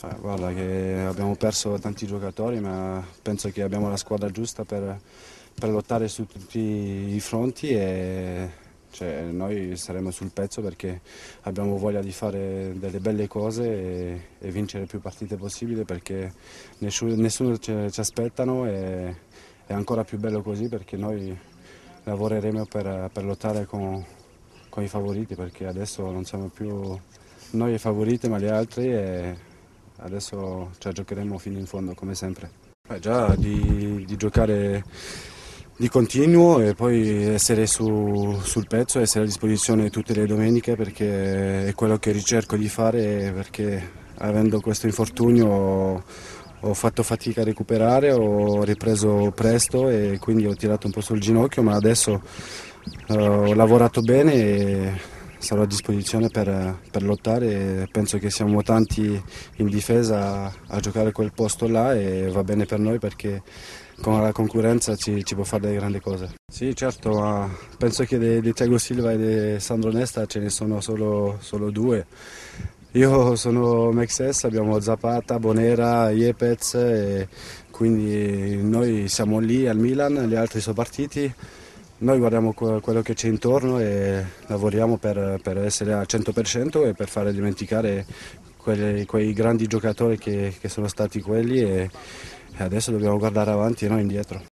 Eh, guarda che abbiamo perso tanti giocatori ma penso che abbiamo la squadra giusta per, per lottare su tutti i fronti e cioè, noi saremo sul pezzo perché abbiamo voglia di fare delle belle cose e, e vincere più partite possibile perché nessuno, nessuno ci, ci, aspettano e è ancora più bello così perché noi lavoreremo per, per lottare con, con, i favoriti perché adesso non siamo più noi i favoriti ma gli altri e, adesso ce cioè, la giocheremo fino in fondo come sempre. Beh, già di, di, giocare di continuo e poi essere su, sul pezzo, essere a disposizione tutte le domeniche perché è quello che ricerco di fare perché avendo questo infortunio ho fatto fatica a recuperare, ho ripreso presto e quindi ho tirato un po' sul ginocchio, ma adesso eh, ho lavorato bene e sarò a disposizione per, per, lottare penso che siamo tanti in difesa a, a, giocare quel posto là e va bene per noi perché con la concorrenza ci, ci può fare delle grandi cose. Sì certo, ma penso che di Tiago Silva e di Sandro Nesta ce ne sono solo, solo due. Io sono Mexes, abbiamo Zapata, Bonera, Iepez, quindi noi siamo lì al Milan, gli altri sono partiti. Noi guardiamo quello che c'è intorno e lavoriamo per, per, essere al 100% e per fare dimenticare quelli, quei grandi giocatori che, che sono stati quelli e adesso dobbiamo guardare avanti e non indietro.